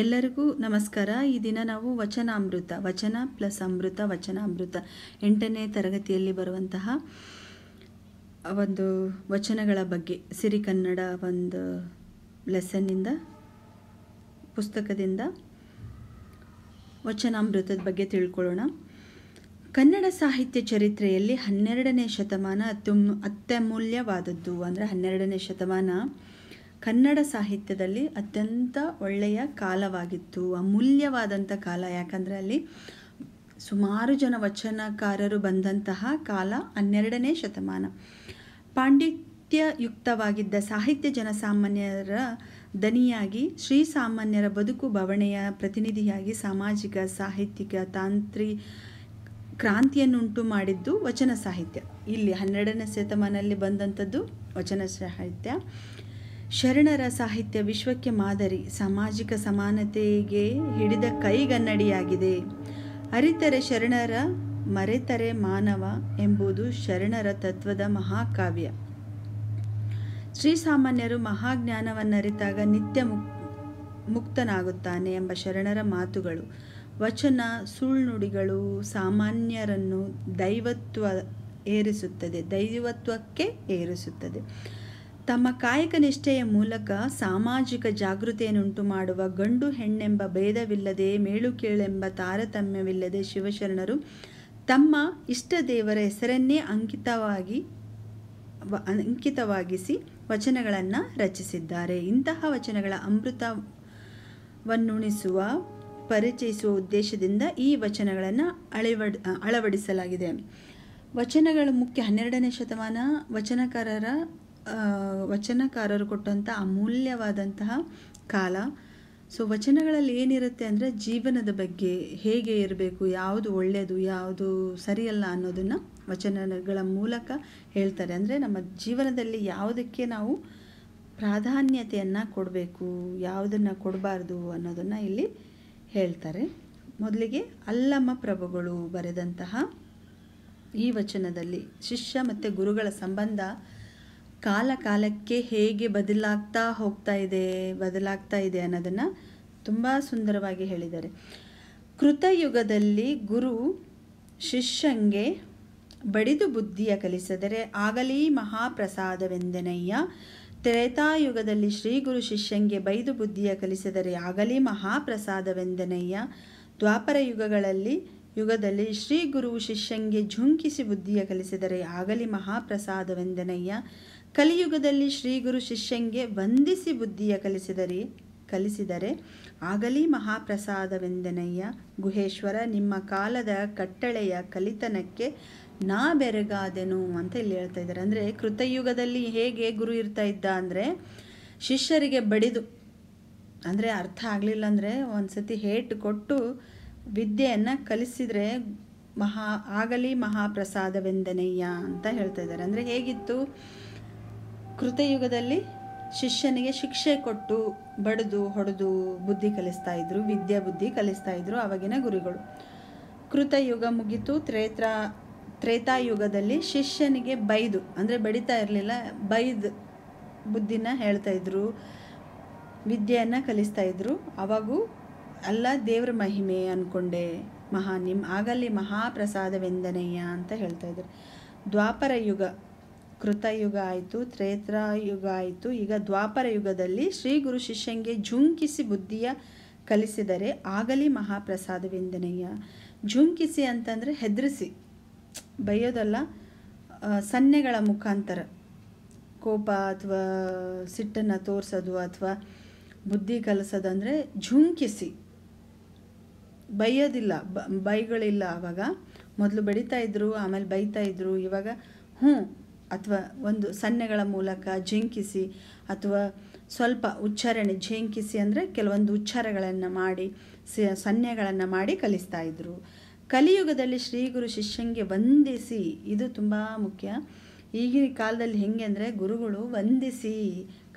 ಎಲ್ಲರಿಗೂ ನಮಸ್ಕಾರ ಈ ದಿನ ನಾವು ವಚನಾಮೃತ ವಚನ ಪ್ಲಸ್ ಅಮೃತ ವಚನಾಮೃತ ಎಂಟನೇ ತರಗತಿಯಲ್ಲಿ ಬರುವಂತಹ ಒಂದು ವಚನಗಳ ಬಗ್ಗೆ ಸಿರಿ ಕನ್ನಡ ಒಂದು ಲೆಸನ್ನಿಂದ ಪುಸ್ತಕದಿಂದ ವಚನಾಮೃತದ ಬಗ್ಗೆ ತಿಳ್ಕೊಳ್ಳೋಣ ಕನ್ನಡ ಸಾಹಿತ್ಯ ಚರಿತ್ರೆಯಲ್ಲಿ ಹನ್ನೆರಡನೇ ಶತಮಾನ ಅತ್ಯುಮ್ ಅತ್ಯಮೂಲ್ಯವಾದದ್ದು ಅಂದರೆ ಹನ್ನೆರಡನೇ ಶತಮಾನ ಕನ್ನಡ ಸಾಹಿತ್ಯದಲ್ಲಿ ಅತ್ಯಂತ ಒಳ್ಳೆಯ ಕಾಲವಾಗಿತ್ತು ಅಮೂಲ್ಯವಾದಂಥ ಕಾಲ ಯಾಕಂದರೆ ಅಲ್ಲಿ ಸುಮಾರು ಜನ ವಚನಕಾರರು ಬಂದಂತಹ ಕಾಲ ಹನ್ನೆರಡನೇ ಶತಮಾನ ಪಾಂಡಿತ್ಯಯುಕ್ತವಾಗಿದ್ದ ಸಾಹಿತ್ಯ ಜನಸಾಮಾನ್ಯರ ದನಿಯಾಗಿ ಶ್ರೀ ಸಾಮಾನ್ಯರ ಬದುಕು ಬವಣೆಯ ಪ್ರತಿನಿಧಿಯಾಗಿ ಸಾಮಾಜಿಕ ಸಾಹಿತ್ಯಿಕ ತಾಂತ್ರಿ ಕ್ರಾಂತಿಯನ್ನುಂಟು ಮಾಡಿದ್ದು ವಚನ ಸಾಹಿತ್ಯ ಇಲ್ಲಿ ಹನ್ನೆರಡನೇ ಶತಮಾನದಲ್ಲಿ ಬಂದಂಥದ್ದು ವಚನ ಸಾಹಿತ್ಯ ಶರಣರ ಸಾಹಿತ್ಯ ವಿಶ್ವಕ್ಕೆ ಮಾದರಿ ಸಾಮಾಜಿಕ ಸಮಾನತೆಗೆ ಹಿಡಿದ ಕೈಗನ್ನಡಿಯಾಗಿದೆ ಅರಿತರೆ ಶರಣರ ಮರೆತರೆ ಮಾನವ ಎಂಬುದು ಶರಣರ ತತ್ವದ ಮಹಾಕಾವ್ಯ ಶ್ರೀ ಸಾಮಾನ್ಯರು ಮಹಾಜ್ಞಾನವನ್ನರಿತಾಗ ನಿತ್ಯ ಮುಕ್ ಮುಕ್ತನಾಗುತ್ತಾನೆ ಎಂಬ ಶರಣರ ಮಾತುಗಳು ವಚನ ಸುಳ್ನುಡಿಗಳು ಸಾಮಾನ್ಯರನ್ನು ದೈವತ್ವ ಏರಿಸುತ್ತದೆ ದೈವತ್ವಕ್ಕೆ ಏರಿಸುತ್ತದೆ ತಮ್ಮ ಕಾಯಕ ನಿಷ್ಠೆಯ ಮೂಲಕ ಸಾಮಾಜಿಕ ಜಾಗೃತಿಯನ್ನುಂಟು ಮಾಡುವ ಗಂಡು ಹೆಣ್ಣೆಂಬ ಭೇದವಿಲ್ಲದೆ ಮೇಳು ತಾರತಮ್ಯವಿಲ್ಲದೆ ಶಿವಶರಣರು ತಮ್ಮ ಇಷ್ಟ ದೇವರ ಹೆಸರನ್ನೇ ಅಂಕಿತವಾಗಿ ಅಂಕಿತವಾಗಿಸಿ ವಚನಗಳನ್ನು ರಚಿಸಿದ್ದಾರೆ ಇಂತಹ ವಚನಗಳ ಅಮೃತವನ್ನುಣಿಸುವ ಪರಿಚಯಿಸುವ ಉದ್ದೇಶದಿಂದ ಈ ವಚನಗಳನ್ನು ಅಳವಡ ಅಳವಡಿಸಲಾಗಿದೆ ವಚನಗಳು ಮುಖ್ಯ ಹನ್ನೆರಡನೇ ಶತಮಾನ ವಚನಕಾರರ ವಚನಕಾರರು ಕೊಟ್ಟಂಥ ಅಮೂಲ್ಯವಾದಂತಹ ಕಾಲ ಸೊ ವಚನಗಳಲ್ಲಿ ಏನಿರುತ್ತೆ ಅಂದರೆ ಜೀವನದ ಬಗ್ಗೆ ಹೇಗೆ ಇರಬೇಕು ಯಾವುದು ಒಳ್ಳೆಯದು ಯಾವುದು ಸರಿಯಲ್ಲ ಅನ್ನೋದನ್ನು ವಚನಗಳ ಮೂಲಕ ಹೇಳ್ತಾರೆ ಅಂದರೆ ನಮ್ಮ ಜೀವನದಲ್ಲಿ ಯಾವುದಕ್ಕೆ ನಾವು ಪ್ರಾಧಾನ್ಯತೆಯನ್ನು ಕೊಡಬೇಕು ಯಾವುದನ್ನು ಕೊಡಬಾರ್ದು ಅನ್ನೋದನ್ನು ಇಲ್ಲಿ ಹೇಳ್ತಾರೆ ಮೊದಲಿಗೆ ಅಲ್ಲಮ್ಮ ಪ್ರಭುಗಳು ಬರೆದಂತಹ ಈ ವಚನದಲ್ಲಿ ಶಿಷ್ಯ ಮತ್ತು ಗುರುಗಳ ಸಂಬಂಧ ಕಾಲ ಕಾಲಕ್ಕೆ ಹೇಗೆ ಬದಲಾಗ್ತಾ ಹೋಗ್ತಾ ಇದೆ ಬದಲಾಗ್ತಾ ಇದೆ ಅನ್ನೋದನ್ನು ತುಂಬ ಸುಂದರವಾಗಿ ಹೇಳಿದ್ದಾರೆ ಕೃತಯುಗದಲ್ಲಿ ಗುರು ಶಿಷ್ಯಂಗೆ ಬಡಿದು ಬುದ್ಧಿಯ ಕಲಿಸಿದರೆ ಆಗಲೀ ಮಹಾಪ್ರಸಾದವೆಂದೆನಯ್ಯ ತ್ರೇತಾಯುಗದಲ್ಲಿ ಶ್ರೀ ಗುರು ಶಿಷ್ಯಂಗೆ ಬೈದು ಬುದ್ಧಿಯ ಕಲಿಸಿದರೆ ಆಗಲೀ ಮಹಾಪ್ರಸಾದವೆಂದೆನಯ್ಯ ದ್ವಾಪರ ಯುಗಗಳಲ್ಲಿ ಯುಗದಲ್ಲಿ ಶ್ರೀ ಗುರು ಶಿಷ್ಯಂಗೆ ಝುಂಕಿಸಿ ಬುದ್ಧಿಯ ಕಲಿಸಿದರೆ ಆಗಲಿ ಮಹಾಪ್ರಸಾದವೆಂದನಯ್ಯ ಕಲಿಯುಗದಲ್ಲಿ ಶ್ರೀ ಗುರು ಶಿಷ್ಯಂಗೆ ವಂದಿಸಿ ಬುದ್ಧಿಯ ಕಲಿಸಿದರೆ ಕಲಿಸಿದರೆ ಆಗಲಿ ಮಹಾಪ್ರಸಾದವೆಂದನಯ್ಯ ಗುಹೇಶ್ವರ ನಿಮ್ಮ ಕಾಲದ ಕಟ್ಟಳೆಯ ಕಲಿತನಕ್ಕೆ ನಾ ಬೆರಗಾದೆನು ಅಂತ ಇಲ್ಲಿ ಹೇಳ್ತಾ ಇದ್ದಾರೆ ಅಂದರೆ ಕೃತಯುಗದಲ್ಲಿ ಹೇಗೆ ಗುರು ಇರ್ತಾ ಇದ್ದ ಅಂದರೆ ಶಿಷ್ಯರಿಗೆ ಬಡಿದು ಅಂದರೆ ಅರ್ಥ ಆಗಲಿಲ್ಲ ಅಂದರೆ ಒಂದು ಸತಿ ಹೇಟ್ ಕೊಟ್ಟು ವಿದ್ಯೆಯನ್ನು ಕಲಿಸಿದರೆ ಮಹಾ ಆಗಲಿ ಮಹಾಪ್ರಸಾದವೆಂದನೆಯ್ಯ ಅಂತ ಹೇಳ್ತಾ ಇದ್ದಾರೆ ಅಂದರೆ ಹೇಗಿತ್ತು ಕೃತಯುಗದಲ್ಲಿ ಶಿಷ್ಯನಿಗೆ ಶಿಕ್ಷೆ ಕೊಟ್ಟು ಬಡಿದು ಹೊಡೆದು ಬುದ್ಧಿ ಕಲಿಸ್ತಾ ಇದ್ರು ವಿದ್ಯಾ ಬುದ್ಧಿ ಕಲಿಸ್ತಾ ಇದ್ರು ಅವಾಗಿನ ಗುರುಗಳು ಕೃತಯುಗ ಮುಗಿತು ತ್ರೇತ್ರ ತ್ರೇತಾಯುಗದಲ್ಲಿ ಶಿಷ್ಯನಿಗೆ ಬೈದು ಅಂದರೆ ಬಡಿತಾ ಇರಲಿಲ್ಲ ಬೈದು ಬುದ್ಧಿನ ಹೇಳ್ತಾಯಿದ್ರು ವಿದ್ಯೆಯನ್ನು ಕಲಿಸ್ತಾ ಇದ್ರು ಅವಾಗೂ ಅಲ್ಲ ದೇವರ ಮಹಿಮೆ ಅಂದ್ಕೊಂಡೆ ಮಹಾ ನಿಮ್ಮ ಆಗಲಿ ಮಹಾಪ್ರಸಾದವೆಂದನೆಯ ಅಂತ ಹೇಳ್ತಾ ಇದ್ದಾರೆ ದ್ವಾಪರ ಯುಗ ಕೃತಯುಗ ಆಯಿತು ಯುಗ ಆಯಿತು ಈಗ ದ್ವಾಪರ ಯುಗದಲ್ಲಿ ಶ್ರೀ ಗುರು ಶಿಷ್ಯಂಗೆ ಝುಂಕಿಸಿ ಬುದ್ಧಿಯ ಕಲಿಸಿದರೆ ಆಗಲಿ ಮಹಾಪ್ರಸಾದವೆಂದನೆಯ ಝುಂಕಿಸಿ ಅಂತಂದರೆ ಹೆದರಿಸಿ ಬೈಯೋದಲ್ಲ ಸನ್ನೆಗಳ ಮುಖಾಂತರ ಕೋಪ ಅಥವಾ ಸಿಟ್ಟನ್ನು ತೋರಿಸೋದು ಅಥವಾ ಬುದ್ಧಿ ಕಲಿಸೋದಂದರೆ ಝುಂಕಿಸಿ ಬೈಯೋದಿಲ್ಲ ಬೈಗಳಿಲ್ಲ ಆವಾಗ ಮೊದಲು ಬಡಿತಾ ಇದ್ದರು ಆಮೇಲೆ ಬೈತಾ ಇದ್ದರು ಇವಾಗ ಹ್ಞೂ ಅಥವಾ ಒಂದು ಸನ್ನೆಗಳ ಮೂಲಕ ಜಿಂಕಿಸಿ ಅಥವಾ ಸ್ವಲ್ಪ ಉಚ್ಚಾರಣೆ ಜಿಂಕಿಸಿ ಅಂದರೆ ಕೆಲವೊಂದು ಉಚ್ಚಾರಗಳನ್ನು ಮಾಡಿ ಸನ್ನೆಗಳನ್ನು ಮಾಡಿ ಕಲಿಸ್ತಾ ಇದ್ದರು ಕಲಿಯುಗದಲ್ಲಿ ಶ್ರೀ ಗುರು ಶಿಷ್ಯಂಗೆ ವಂದಿಸಿ ಇದು ತುಂಬ ಮುಖ್ಯ ಈಗಿನ ಕಾಲದಲ್ಲಿ ಹೆಂಗೆ ಅಂದರೆ ಗುರುಗಳು ವಂದಿಸಿ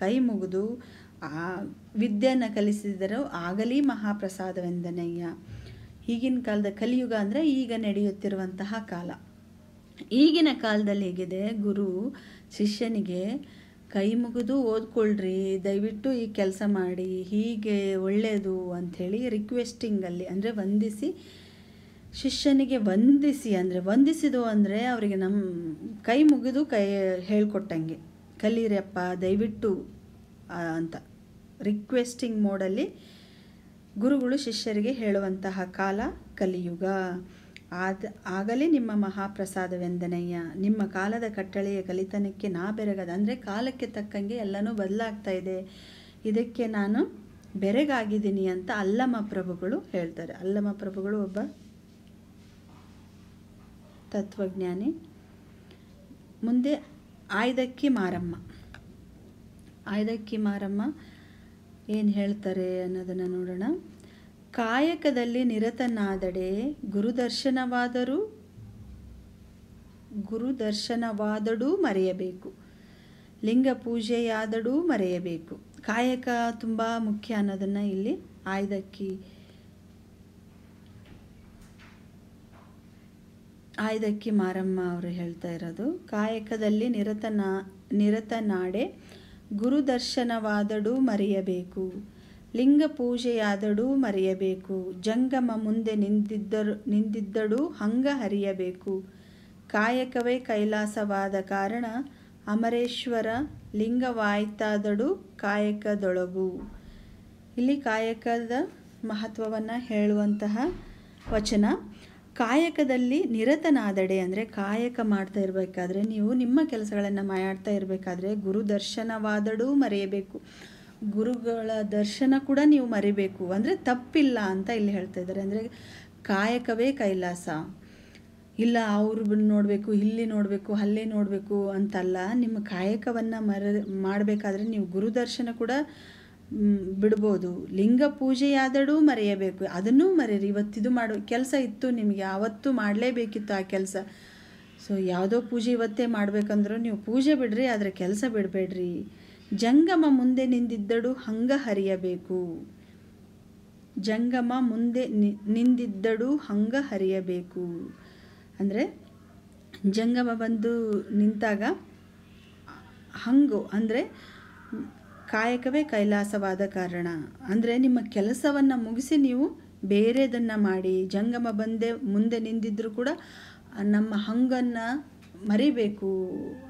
ಕೈ ಮುಗಿದು ಆ ವಿದ್ಯೆಯನ್ನು ಕಲಿಸಿದರೂ ಆಗಲಿ ಮಹಾಪ್ರಸಾದವೆಂದನಯ್ಯ ಈಗಿನ ಕಾಲದ ಕಲಿಯುಗ ಅಂದರೆ ಈಗ ನಡೆಯುತ್ತಿರುವಂತಹ ಕಾಲ ಈಗಿನ ಕಾಲದಲ್ಲಿ ಹೇಗಿದೆ ಗುರು ಶಿಷ್ಯನಿಗೆ ಕೈ ಮುಗಿದು ಓದ್ಕೊಳ್ರಿ ದಯವಿಟ್ಟು ಈ ಕೆಲಸ ಮಾಡಿ ಹೀಗೆ ಒಳ್ಳೆಯದು ಅಂಥೇಳಿ ರಿಕ್ವೆಸ್ಟಿಂಗಲ್ಲಿ ಅಂದರೆ ವಂದಿಸಿ ಶಿಷ್ಯನಿಗೆ ವಂದಿಸಿ ಅಂದರೆ ವಂದಿಸಿದು ಅಂದರೆ ಅವರಿಗೆ ನಮ್ಮ ಕೈ ಮುಗಿದು ಕೈ ಹೇಳ್ಕೊಟ್ಟಂಗೆ ಕಲೀರಪ್ಪ ದಯವಿಟ್ಟು ಅಂತ ರಿಕ್ವೆಸ್ಟಿಂಗ್ ಮೋಡಲ್ಲಿ ಗುರುಗಳು ಶಿಷ್ಯರಿಗೆ ಹೇಳುವಂತಹ ಕಾಲ ಕಲಿಯುಗ ಆದ ಆಗಲೇ ನಿಮ್ಮ ಮಹಾಪ್ರಸಾದವೆಂದನಯ್ಯ ನಿಮ್ಮ ಕಾಲದ ಕಟ್ಟಳೆಯ ಕಲಿತನಕ್ಕೆ ನಾ ಬೆರಗದ ಅಂದರೆ ಕಾಲಕ್ಕೆ ತಕ್ಕಂಗೆ ಎಲ್ಲನೂ ಬದಲಾಗ್ತಾ ಇದೆ ಇದಕ್ಕೆ ನಾನು ಬೆರಗಾಗಿದ್ದೀನಿ ಅಂತ ಅಲ್ಲಮ ಪ್ರಭುಗಳು ಹೇಳ್ತಾರೆ ಅಲ್ಲಮ ಪ್ರಭುಗಳು ಒಬ್ಬ ತತ್ವಜ್ಞಾನಿ ಮುಂದೆ ಆಯ್ದಕ್ಕಿ ಮಾರಮ್ಮ ಆಯ್ದಕ್ಕಿ ಮಾರಮ್ಮ ಏನು ಹೇಳ್ತಾರೆ ಅನ್ನೋದನ್ನು ನೋಡೋಣ ಕಾಯಕದಲ್ಲಿ ನಿರತನಾದಡೆ ಗುರುದರ್ಶನವಾದರೂ ಗುರುದರ್ಶನವಾದಡೂ ಮರೆಯಬೇಕು ಲಿಂಗ ಪೂಜೆಯಾದಡೂ ಮರೆಯಬೇಕು ಕಾಯಕ ತುಂಬ ಮುಖ್ಯ ಅನ್ನೋದನ್ನು ಇಲ್ಲಿ ಆಯ್ದಕ್ಕಿ ಆಯ್ದಕ್ಕಿ ಮಾರಮ್ಮ ಅವರು ಹೇಳ್ತಾ ಇರೋದು ಕಾಯಕದಲ್ಲಿ ನಿರತನ ನಿರತನಾಡೆ ಗುರುದರ್ಶನವಾದಡೂ ಮರೆಯಬೇಕು ಲಿಂಗ ಪೂಜೆಯಾದಡೂ ಮರೆಯಬೇಕು ಜಂಗಮ ಮುಂದೆ ನಿಂದಿದ್ದರು ನಿಂದಿದ್ದಡೂ ಹಂಗ ಹರಿಯಬೇಕು ಕಾಯಕವೇ ಕೈಲಾಸವಾದ ಕಾರಣ ಅಮರೇಶ್ವರ ಲಿಂಗವಾಯ್ತಾದಡು ಕಾಯಕದೊಳಗು ಇಲ್ಲಿ ಕಾಯಕದ ಮಹತ್ವವನ್ನು ಹೇಳುವಂತಹ ವಚನ ಕಾಯಕದಲ್ಲಿ ನಿರತನಾದಡೆ ಅಂದರೆ ಕಾಯಕ ಮಾಡ್ತಾ ಇರಬೇಕಾದ್ರೆ ನೀವು ನಿಮ್ಮ ಕೆಲಸಗಳನ್ನು ಮಾಡ್ತಾ ಇರಬೇಕಾದ್ರೆ ಗುರು ದರ್ಶನವಾದಡೂ ಮರೆಯಬೇಕು ಗುರುಗಳ ದರ್ಶನ ಕೂಡ ನೀವು ಮರಿಬೇಕು ಅಂದರೆ ತಪ್ಪಿಲ್ಲ ಅಂತ ಇಲ್ಲಿ ಹೇಳ್ತಾ ಇದ್ದಾರೆ ಅಂದರೆ ಕಾಯಕವೇ ಕೈಲಾಸ ಇಲ್ಲ ಅವ್ರು ನೋಡಬೇಕು ಇಲ್ಲಿ ನೋಡಬೇಕು ಅಲ್ಲೇ ನೋಡಬೇಕು ಅಂತಲ್ಲ ನಿಮ್ಮ ಕಾಯಕವನ್ನು ಮರ ಮಾಡಬೇಕಾದ್ರೆ ನೀವು ಗುರುದರ್ಶನ ಕೂಡ ಬಿಡ್ಬೋದು ಲಿಂಗ ಪೂಜೆಯಾದಡೂ ಮರೆಯಬೇಕು ಅದನ್ನೂ ಇವತ್ತು ಇವತ್ತಿದು ಮಾಡೋ ಕೆಲಸ ಇತ್ತು ನಿಮಗೆ ಯಾವತ್ತೂ ಮಾಡಲೇಬೇಕಿತ್ತು ಆ ಕೆಲಸ ಸೊ ಯಾವುದೋ ಪೂಜೆ ಇವತ್ತೇ ಮಾಡಬೇಕಂದ್ರೂ ನೀವು ಪೂಜೆ ಬಿಡ್ರಿ ಆದರೆ ಕೆಲಸ ಬಿಡಬೇಡ್ರಿ ಜಂಗಮ ಮುಂದೆ ನಿಂದಿದ್ದಡು ಹಂಗ ಹರಿಯಬೇಕು ಜಂಗಮ ಮುಂದೆ ನಿಂದಿದ್ದಡು ಹಂಗ ಹರಿಯಬೇಕು ಅಂದರೆ ಜಂಗಮ ಬಂದು ನಿಂತಾಗ ಹಂಗು ಅಂದರೆ ಕಾಯಕವೇ ಕೈಲಾಸವಾದ ಕಾರಣ ಅಂದರೆ ನಿಮ್ಮ ಕೆಲಸವನ್ನು ಮುಗಿಸಿ ನೀವು ಬೇರೆದನ್ನು ಮಾಡಿ ಜಂಗಮ ಬಂದೆ ಮುಂದೆ ನಿಂದಿದ್ದರೂ ಕೂಡ ನಮ್ಮ ಹಂಗನ್ನು ಮರಿಬೇಕು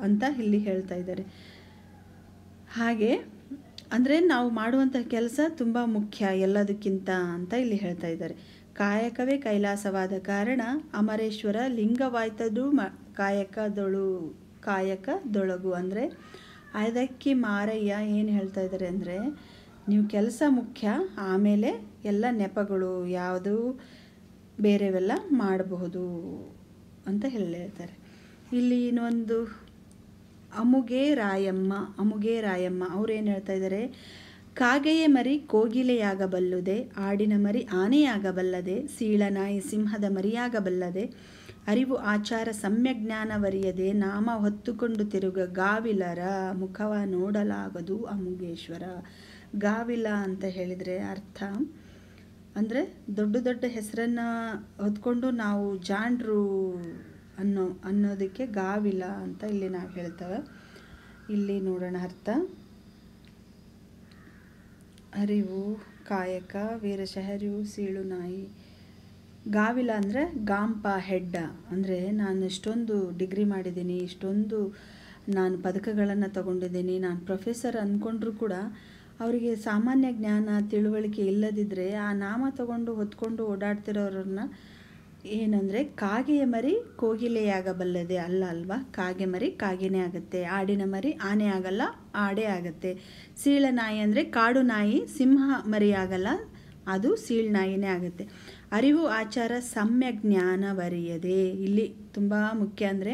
ಅಂತ ಇಲ್ಲಿ ಹೇಳ್ತಾ ಇದ್ದಾರೆ ಹಾಗೆ ಅಂದರೆ ನಾವು ಮಾಡುವಂಥ ಕೆಲಸ ತುಂಬ ಮುಖ್ಯ ಎಲ್ಲದಕ್ಕಿಂತ ಅಂತ ಇಲ್ಲಿ ಹೇಳ್ತಾ ಇದ್ದಾರೆ ಕಾಯಕವೇ ಕೈಲಾಸವಾದ ಕಾರಣ ಅಮರೇಶ್ವರ ಲಿಂಗವಾಯ್ತದು ಮ ಕಾಯಕದೊಳು ಕಾಯಕದೊಳಗು ಅಂದರೆ ಅದಕ್ಕೆ ಮಾರಯ್ಯ ಏನು ಹೇಳ್ತಾ ಇದ್ದಾರೆ ಅಂದರೆ ನೀವು ಕೆಲಸ ಮುಖ್ಯ ಆಮೇಲೆ ಎಲ್ಲ ನೆಪಗಳು ಯಾವುದು ಬೇರೆವೆಲ್ಲ ಮಾಡಬಹುದು ಅಂತ ಹೇಳ್ತಾರೆ ಇಲ್ಲಿ ಇನ್ನೊಂದು ಅಮುಗೆ ರಾಯಮ್ಮ ಅಮುಗೆ ರಾಯಮ್ಮ ಅವ್ರು ಏನು ಹೇಳ್ತಾ ಇದ್ದಾರೆ ಕಾಗೆಯ ಮರಿ ಕೋಗಿಲೆಯಾಗಬಲ್ಲದೆ ಆಡಿನ ಮರಿ ಆನೆಯಾಗಬಲ್ಲದೆ ಸೀಳನಾಯಿ ಸಿಂಹದ ಮರಿಯಾಗಬಲ್ಲದೆ ಅರಿವು ಆಚಾರ ಸಮ್ಯಜ್ಞಾನವರಿಯದೆ ನಾಮ ಹೊತ್ತುಕೊಂಡು ತಿರುಗ ಗಾವಿಲರ ಮುಖವ ನೋಡಲಾಗದು ಅಮುಗೇಶ್ವರ ಗಾವಿಲ ಅಂತ ಹೇಳಿದರೆ ಅರ್ಥ ಅಂದರೆ ದೊಡ್ಡ ದೊಡ್ಡ ಹೆಸರನ್ನು ಹೊತ್ಕೊಂಡು ನಾವು ಜಾಂಡ್ರು ಅನ್ನೋ ಅನ್ನೋದಕ್ಕೆ ಗಾವಿಲ ಅಂತ ಇಲ್ಲಿ ನಾವು ಹೇಳ್ತೇವೆ ಇಲ್ಲಿ ನೋಡೋಣ ಅರ್ಥ ಅರಿವು ಕಾಯಕ ವೀರಶಹರಿವು ಸೀಳು ನಾಯಿ ಗಾವಿಲ ಅಂದರೆ ಗಾಂಪ ಹೆಡ್ಡ ಅಂದರೆ ನಾನು ಇಷ್ಟೊಂದು ಡಿಗ್ರಿ ಮಾಡಿದ್ದೀನಿ ಇಷ್ಟೊಂದು ನಾನು ಪದಕಗಳನ್ನು ತಗೊಂಡಿದ್ದೀನಿ ನಾನು ಪ್ರೊಫೆಸರ್ ಅಂದ್ಕೊಂಡ್ರೂ ಕೂಡ ಅವರಿಗೆ ಸಾಮಾನ್ಯ ಜ್ಞಾನ ತಿಳುವಳಿಕೆ ಇಲ್ಲದಿದ್ದರೆ ಆ ನಾಮ ತಗೊಂಡು ಹೊತ್ಕೊಂಡು ಓಡಾಡ್ತಿರೋರನ್ನ ಏನಂದರೆ ಕಾಗೆಯ ಮರಿ ಕೋಗಿಲೆಯಾಗಬಲ್ಲದೆ ಅಲ್ಲ ಅಲ್ವಾ ಕಾಗೆ ಮರಿ ಕಾಗೆನೇ ಆಗುತ್ತೆ ಆಡಿನ ಮರಿ ಆನೆ ಆಗಲ್ಲ ಆಡೇ ಆಗುತ್ತೆ ಸೀಳ ನಾಯಿ ಅಂದರೆ ಕಾಡು ನಾಯಿ ಸಿಂಹ ಮರಿ ಆಗಲ್ಲ ಅದು ಸೀಳ್ ನಾಯಿನೇ ಆಗುತ್ತೆ ಅರಿವು ಆಚಾರ ಸಮ್ಯ ಬರೆಯದೆ ಇಲ್ಲಿ ತುಂಬ ಮುಖ್ಯ ಅಂದರೆ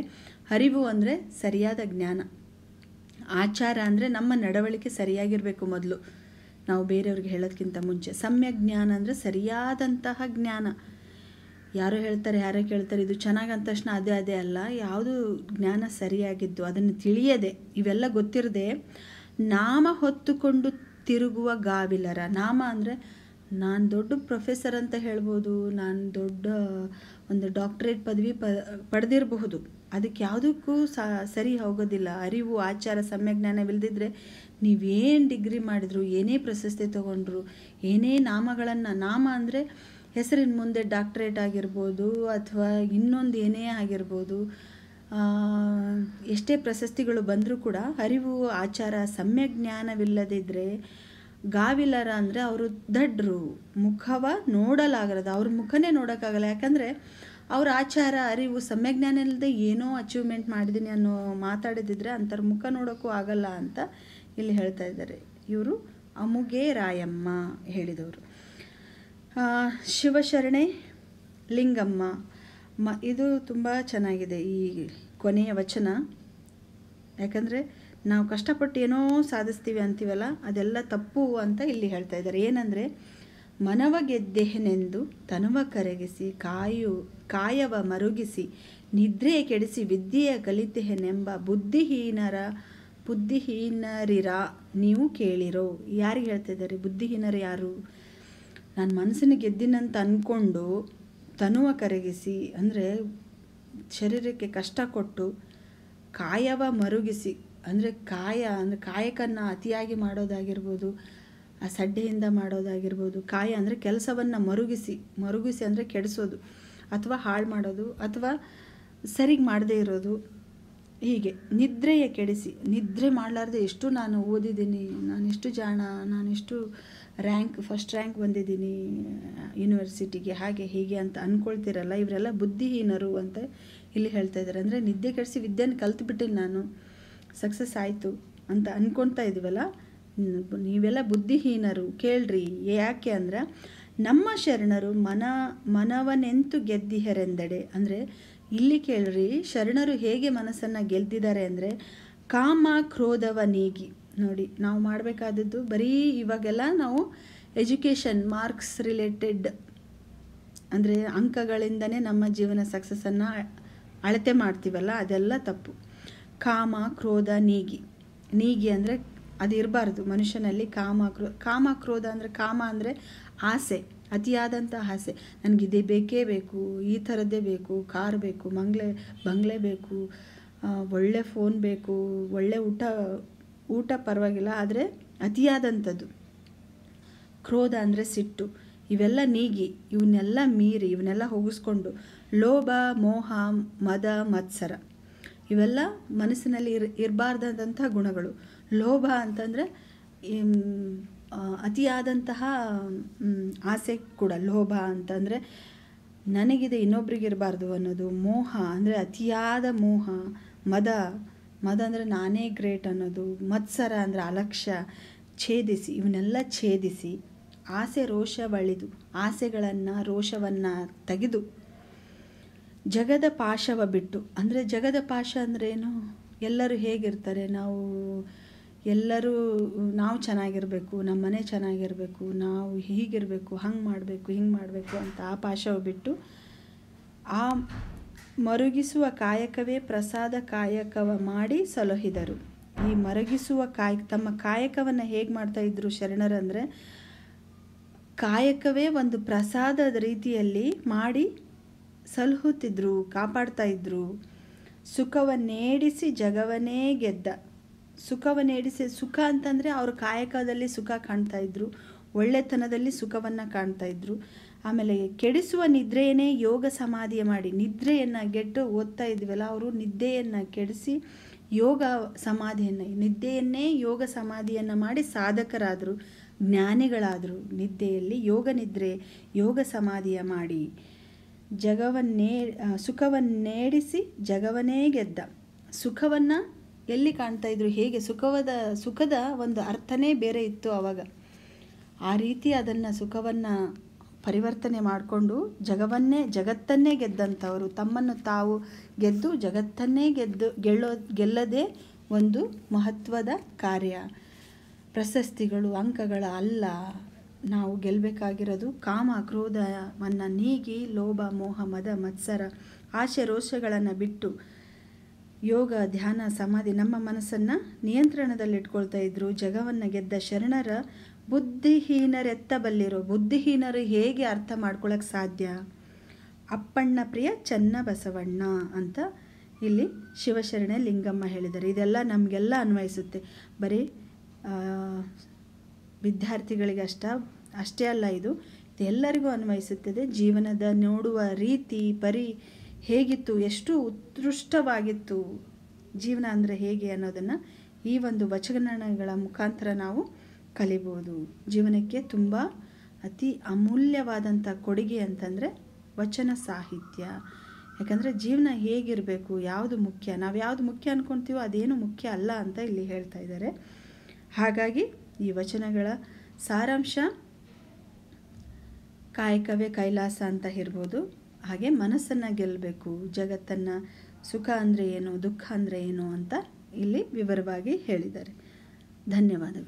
ಅರಿವು ಅಂದರೆ ಸರಿಯಾದ ಜ್ಞಾನ ಆಚಾರ ಅಂದರೆ ನಮ್ಮ ನಡವಳಿಕೆ ಸರಿಯಾಗಿರಬೇಕು ಮೊದಲು ನಾವು ಬೇರೆಯವ್ರಿಗೆ ಹೇಳೋದಕ್ಕಿಂತ ಮುಂಚೆ ಸಮ್ಯ ಜ್ಞಾನ ಅಂದರೆ ಸರಿಯಾದಂತಹ ಜ್ಞಾನ ಯಾರು ಹೇಳ್ತಾರೆ ಯಾರೋ ಕೇಳ್ತಾರೆ ಇದು ಚೆನ್ನಾಗಿ ತಕ್ಷಣ ಅದೇ ಅದೇ ಅಲ್ಲ ಯಾವುದು ಜ್ಞಾನ ಸರಿಯಾಗಿದ್ದು ಅದನ್ನು ತಿಳಿಯದೆ ಇವೆಲ್ಲ ಗೊತ್ತಿರದೆ ನಾಮ ಹೊತ್ತುಕೊಂಡು ತಿರುಗುವ ಗಾವಿಲರ ನಾಮ ಅಂದರೆ ನಾನು ದೊಡ್ಡ ಪ್ರೊಫೆಸರ್ ಅಂತ ಹೇಳ್ಬೋದು ನಾನು ದೊಡ್ಡ ಒಂದು ಡಾಕ್ಟ್ರೇಟ್ ಪದವಿ ಪ ಪಡೆದಿರಬಹುದು ಅದಕ್ಕೆ ಯಾವುದಕ್ಕೂ ಸರಿ ಹೋಗೋದಿಲ್ಲ ಅರಿವು ಆಚಾರ ಸಮ್ಯಜ್ಞಾನವಿಲ್ಲದಿದ್ದರೆ ನೀವೇನು ಡಿಗ್ರಿ ಮಾಡಿದ್ರು ಏನೇ ಪ್ರಶಸ್ತಿ ತೊಗೊಂಡ್ರು ಏನೇ ನಾಮಗಳನ್ನು ನಾಮ ಅಂದರೆ ಹೆಸರಿನ ಮುಂದೆ ಡಾಕ್ಟ್ರೇಟ್ ಆಗಿರ್ಬೋದು ಅಥವಾ ಇನ್ನೊಂದು ಏನೇ ಆಗಿರ್ಬೋದು ಎಷ್ಟೇ ಪ್ರಶಸ್ತಿಗಳು ಬಂದರೂ ಕೂಡ ಅರಿವು ಆಚಾರ ಸಮ್ಯ ಜ್ಞಾನವಿಲ್ಲದಿದ್ದರೆ ಗಾವಿಲರ ಅಂದರೆ ಅವರು ದಡ್ರು ಮುಖವ ನೋಡಲಾಗರದು ಅವ್ರ ಮುಖನೇ ನೋಡೋಕ್ಕಾಗಲ್ಲ ಯಾಕಂದರೆ ಅವ್ರ ಆಚಾರ ಅರಿವು ಸಮ್ಯಜ್ಞಾನ ಇಲ್ಲದೆ ಏನೋ ಅಚೀವ್ಮೆಂಟ್ ಮಾಡಿದ್ದೀನಿ ಅನ್ನೋ ಮಾತಾಡಿದಿದ್ರೆ ಅಂಥವ್ರ ಮುಖ ನೋಡೋಕ್ಕೂ ಆಗಲ್ಲ ಅಂತ ಇಲ್ಲಿ ಹೇಳ್ತಾ ಇದ್ದಾರೆ ಇವರು ಅಮುಗೆ ರಾಯಮ್ಮ ಹೇಳಿದವರು ಶಿವಶರಣೆ ಲಿಂಗಮ್ಮ ಮ ಇದು ತುಂಬ ಚೆನ್ನಾಗಿದೆ ಈ ಕೊನೆಯ ವಚನ ಯಾಕಂದರೆ ನಾವು ಕಷ್ಟಪಟ್ಟು ಏನೋ ಸಾಧಿಸ್ತೀವಿ ಅಂತೀವಲ್ಲ ಅದೆಲ್ಲ ತಪ್ಪು ಅಂತ ಇಲ್ಲಿ ಹೇಳ್ತಾ ಇದ್ದಾರೆ ಏನಂದರೆ ಮನವ ಗೆದ್ದೆಹೆನೆಂದು ತನುವ ಕರಗಿಸಿ ಕಾಯು ಕಾಯವ ಮರುಗಿಸಿ ನಿದ್ರೆ ಕೆಡಿಸಿ ವಿದ್ಯೆಯ ಕಲಿತೆಹನೆಂಬ ಬುದ್ಧಿಹೀನರ ಬುದ್ಧಿಹೀನರಿರ ನೀವು ಕೇಳಿರೋ ಯಾರಿಗೆ ಹೇಳ್ತಾ ಇದ್ದಾರೆ ಬುದ್ಧಿಹೀನರು ಯಾರು ನಾನು ಮನಸ್ಸಿನ ಗೆದ್ದಿನಂತ ಅಂದ್ಕೊಂಡು ತನುವ ಕರಗಿಸಿ ಅಂದರೆ ಶರೀರಕ್ಕೆ ಕಷ್ಟ ಕೊಟ್ಟು ಕಾಯವ ಮರುಗಿಸಿ ಅಂದರೆ ಕಾಯ ಅಂದರೆ ಕಾಯಕನ್ನು ಅತಿಯಾಗಿ ಮಾಡೋದಾಗಿರ್ಬೋದು ಆ ಸಡ್ಡೆಯಿಂದ ಮಾಡೋದಾಗಿರ್ಬೋದು ಕಾಯ ಅಂದರೆ ಕೆಲಸವನ್ನು ಮರುಗಿಸಿ ಮರುಗಿಸಿ ಅಂದರೆ ಕೆಡಿಸೋದು ಅಥವಾ ಹಾಳು ಮಾಡೋದು ಅಥವಾ ಸರಿಗೆ ಮಾಡದೇ ಇರೋದು ಹೀಗೆ ನಿದ್ರೆಯ ಕೆಡಿಸಿ ನಿದ್ರೆ ಮಾಡಲಾರ್ದೆ ಎಷ್ಟು ನಾನು ಓದಿದ್ದೀನಿ ನಾನೆಷ್ಟು ಜಾಣ ನಾನೆಷ್ಟು ರ್ಯಾಂಕ್ ಫಸ್ಟ್ ರ್ಯಾಂಕ್ ಬಂದಿದ್ದೀನಿ ಯೂನಿವರ್ಸಿಟಿಗೆ ಹಾಗೆ ಹೀಗೆ ಅಂತ ಅಂದ್ಕೊಳ್ತೀರಲ್ಲ ಇವರೆಲ್ಲ ಬುದ್ಧಿಹೀನರು ಅಂತ ಇಲ್ಲಿ ಹೇಳ್ತಾ ಇದ್ದಾರೆ ಅಂದರೆ ನಿದ್ದೆ ಕೆಡಿಸಿ ವಿದ್ಯೆನ ಕಲ್ತ್ಬಿಟ್ಟಿನಿ ನಾನು ಸಕ್ಸಸ್ ಆಯಿತು ಅಂತ ಅಂದ್ಕೊಳ್ತಾ ಇದೀವಲ್ಲ ನೀವೆಲ್ಲ ಬುದ್ಧಿಹೀನರು ಕೇಳ್ರಿ ಯಾಕೆ ಅಂದ್ರೆ ನಮ್ಮ ಶರಣರು ಮನ ಮನವನೆಂತು ಗೆದ್ದಿಹರೆಂದಡೆ ಅಂದರೆ ಇಲ್ಲಿ ಕೇಳ್ರಿ ಶರಣರು ಹೇಗೆ ಮನಸ್ಸನ್ನು ಗೆದ್ದಿದ್ದಾರೆ ಅಂದರೆ ಕಾಮ ಕ್ರೋಧವ ನೀಗಿ ನೋಡಿ ನಾವು ಮಾಡಬೇಕಾದದ್ದು ಬರೀ ಇವಾಗೆಲ್ಲ ನಾವು ಎಜುಕೇಷನ್ ಮಾರ್ಕ್ಸ್ ರಿಲೇಟೆಡ್ ಅಂದರೆ ಅಂಕಗಳಿಂದನೇ ನಮ್ಮ ಜೀವನ ಸಕ್ಸಸ್ಸನ್ನು ಅಳತೆ ಮಾಡ್ತೀವಲ್ಲ ಅದೆಲ್ಲ ತಪ್ಪು ಕಾಮ ಕ್ರೋಧ ನೀಗಿ ನೀಗಿ ಅಂದರೆ ಅದು ಇರಬಾರ್ದು ಮನುಷ್ಯನಲ್ಲಿ ಕಾಮ ಕ್ರೋ ಕಾಮ ಕ್ರೋಧ ಅಂದರೆ ಕಾಮ ಅಂದರೆ ಆಸೆ ಅತಿಯಾದಂಥ ಆಸೆ ನನಗಿದೇ ಬೇಕೇ ಬೇಕು ಈ ಥರದ್ದೇ ಬೇಕು ಕಾರ್ ಬೇಕು ಮಂಗ್ಲೆ ಬಂಗ್ಲೆ ಬೇಕು ಒಳ್ಳೆ ಫೋನ್ ಬೇಕು ಒಳ್ಳೆ ಊಟ ಊಟ ಪರವಾಗಿಲ್ಲ ಆದರೆ ಅತಿಯಾದಂಥದ್ದು ಕ್ರೋಧ ಅಂದರೆ ಸಿಟ್ಟು ಇವೆಲ್ಲ ನೀಗಿ ಇವನ್ನೆಲ್ಲ ಮೀರಿ ಇವನ್ನೆಲ್ಲ ಹೋಗಿಸ್ಕೊಂಡು ಲೋಭ ಮೋಹ ಮದ ಮತ್ಸರ ಇವೆಲ್ಲ ಮನಸ್ಸಿನಲ್ಲಿ ಇರ್ ಇರಬಾರ್ದಂತಹ ಗುಣಗಳು ಲೋಭ ಅಂತಂದರೆ ಅತಿಯಾದಂತಹ ಆಸೆ ಕೂಡ ಲೋಭ ಅಂತಂದರೆ ನನಗಿದೆ ಇನ್ನೊಬ್ರಿಗೆ ಇರಬಾರ್ದು ಅನ್ನೋದು ಮೋಹ ಅಂದರೆ ಅತಿಯಾದ ಮೋಹ ಮದ ಮದ ಅಂದರೆ ನಾನೇ ಗ್ರೇಟ್ ಅನ್ನೋದು ಮತ್ಸರ ಅಂದರೆ ಅಲಕ್ಷ್ಯ ಛೇದಿಸಿ ಇವನ್ನೆಲ್ಲ ಛೇದಿಸಿ ಆಸೆ ರೋಷ ಬಳಿದು ಆಸೆಗಳನ್ನು ರೋಷವನ್ನು ತೆಗೆದು ಜಗದ ಪಾಶವ ಬಿಟ್ಟು ಅಂದರೆ ಜಗದ ಪಾಶ ಅಂದ್ರೇನು ಎಲ್ಲರೂ ಹೇಗಿರ್ತಾರೆ ನಾವು ಎಲ್ಲರೂ ನಾವು ಚೆನ್ನಾಗಿರಬೇಕು ನಮ್ಮ ಮನೆ ಚೆನ್ನಾಗಿರಬೇಕು ನಾವು ಹೀಗಿರಬೇಕು ಹಂಗೆ ಮಾಡಬೇಕು ಹಿಂಗೆ ಮಾಡಬೇಕು ಅಂತ ಆ ಪಾಶವ ಬಿಟ್ಟು ಆ ಮರುಗಿಸುವ ಕಾಯಕವೇ ಪ್ರಸಾದ ಕಾಯಕವ ಮಾಡಿ ಸಲಹಿದರು ಈ ಮರುಗಿಸುವ ಕಾಯ ತಮ್ಮ ಕಾಯಕವನ್ನು ಹೇಗೆ ಇದ್ರು ಶರಣರಂದರೆ ಕಾಯಕವೇ ಒಂದು ಪ್ರಸಾದದ ರೀತಿಯಲ್ಲಿ ಮಾಡಿ ಸಲಹುತ್ತಿದ್ರು ಕಾಪಾಡ್ತಾ ಇದ್ರು ಸುಖವನ್ನೇಡಿಸಿ ಜಗವನ್ನೇ ಗೆದ್ದ ಸುಖವನ್ನೇಡಿಸಿ ಸುಖ ಅಂತಂದರೆ ಅವರು ಕಾಯಕದಲ್ಲಿ ಸುಖ ಕಾಣ್ತಾ ಇದ್ರು ಒಳ್ಳೆತನದಲ್ಲಿ ಸುಖವನ್ನು ಕಾಣ್ತಾ ಇದ್ರು ಆಮೇಲೆ ಕೆಡಿಸುವ ನಿದ್ರೆಯೇ ಯೋಗ ಸಮಾಧಿಯ ಮಾಡಿ ನಿದ್ರೆಯನ್ನು ಗೆಟ್ಟು ಓದ್ತಾ ಇದ್ವಲ್ಲ ಅವರು ನಿದ್ದೆಯನ್ನು ಕೆಡಿಸಿ ಯೋಗ ಸಮಾಧಿಯನ್ನು ನಿದ್ದೆಯನ್ನೇ ಯೋಗ ಸಮಾಧಿಯನ್ನು ಮಾಡಿ ಸಾಧಕರಾದರು ಜ್ಞಾನಿಗಳಾದರು ನಿದ್ದೆಯಲ್ಲಿ ಯೋಗ ನಿದ್ರೆ ಯೋಗ ಸಮಾಧಿಯ ಮಾಡಿ ಜಗವನ್ನೇ ಸುಖವನ್ನೇಡಿಸಿ ಜಗವನ್ನೇ ಗೆದ್ದ ಸುಖವನ್ನು ಎಲ್ಲಿ ಕಾಣ್ತಾ ಇದ್ರು ಹೇಗೆ ಸುಖವದ ಸುಖದ ಒಂದು ಅರ್ಥನೇ ಬೇರೆ ಇತ್ತು ಅವಾಗ ಆ ರೀತಿ ಅದನ್ನು ಸುಖವನ್ನು ಪರಿವರ್ತನೆ ಮಾಡಿಕೊಂಡು ಜಗವನ್ನೇ ಜಗತ್ತನ್ನೇ ಗೆದ್ದಂಥವರು ತಮ್ಮನ್ನು ತಾವು ಗೆದ್ದು ಜಗತ್ತನ್ನೇ ಗೆದ್ದು ಗೆಲ್ಲೋ ಗೆಲ್ಲದೇ ಒಂದು ಮಹತ್ವದ ಕಾರ್ಯ ಪ್ರಶಸ್ತಿಗಳು ಅಂಕಗಳ ಅಲ್ಲ ನಾವು ಗೆಲ್ಲಬೇಕಾಗಿರೋದು ಕಾಮ ಕ್ರೋಧವನ್ನು ನೀಗಿ ಲೋಭ ಮೋಹ ಮದ ಮತ್ಸರ ಆಶೆ ರೋಷಗಳನ್ನು ಬಿಟ್ಟು ಯೋಗ ಧ್ಯಾನ ಸಮಾಧಿ ನಮ್ಮ ಮನಸ್ಸನ್ನು ನಿಯಂತ್ರಣದಲ್ಲಿಟ್ಕೊಳ್ತಾ ಇದ್ದರು ಜಗವನ್ನು ಗೆದ್ದ ಶರಣರ ಬಲ್ಲಿರೋ ಬುದ್ಧಿಹೀನರು ಹೇಗೆ ಅರ್ಥ ಮಾಡ್ಕೊಳ್ಳೋಕ್ಕೆ ಸಾಧ್ಯ ಅಪ್ಪಣ್ಣ ಪ್ರಿಯ ಚನ್ನಬಸವಣ್ಣ ಅಂತ ಇಲ್ಲಿ ಶಿವಶರಣೆ ಲಿಂಗಮ್ಮ ಹೇಳಿದ್ದಾರೆ ಇದೆಲ್ಲ ನಮಗೆಲ್ಲ ಅನ್ವಯಿಸುತ್ತೆ ಬರೀ ವಿದ್ಯಾರ್ಥಿಗಳಿಗಷ್ಟ ಅಷ್ಟೇ ಅಲ್ಲ ಇದು ಎಲ್ಲರಿಗೂ ಅನ್ವಯಿಸುತ್ತದೆ ಜೀವನದ ನೋಡುವ ರೀತಿ ಪರಿ ಹೇಗಿತ್ತು ಎಷ್ಟು ಉತ್ಕೃಷ್ಟವಾಗಿತ್ತು ಜೀವನ ಅಂದರೆ ಹೇಗೆ ಅನ್ನೋದನ್ನು ಈ ಒಂದು ವಚನಗಳ ಮುಖಾಂತರ ನಾವು ಕಲಿಬೋದು ಜೀವನಕ್ಕೆ ತುಂಬ ಅತಿ ಅಮೂಲ್ಯವಾದಂಥ ಕೊಡುಗೆ ಅಂತಂದರೆ ವಚನ ಸಾಹಿತ್ಯ ಯಾಕಂದರೆ ಜೀವನ ಹೇಗಿರಬೇಕು ಯಾವುದು ಮುಖ್ಯ ನಾವು ಯಾವುದು ಮುಖ್ಯ ಅನ್ಕೊತೀವೋ ಅದೇನು ಮುಖ್ಯ ಅಲ್ಲ ಅಂತ ಇಲ್ಲಿ ಹೇಳ್ತಾ ಇದ್ದಾರೆ ಹಾಗಾಗಿ ಈ ವಚನಗಳ ಸಾರಾಂಶ ಕಾಯಕವೇ ಕೈಲಾಸ ಅಂತ ಇರ್ಬೋದು ಹಾಗೆ ಮನಸ್ಸನ್ನು ಗೆಲ್ಲಬೇಕು ಜಗತ್ತನ್ನು ಸುಖ ಅಂದರೆ ಏನು ದುಃಖ ಅಂದರೆ ಏನು ಅಂತ ಇಲ್ಲಿ ವಿವರವಾಗಿ ಹೇಳಿದ್ದಾರೆ ಧನ್ಯವಾದಗಳು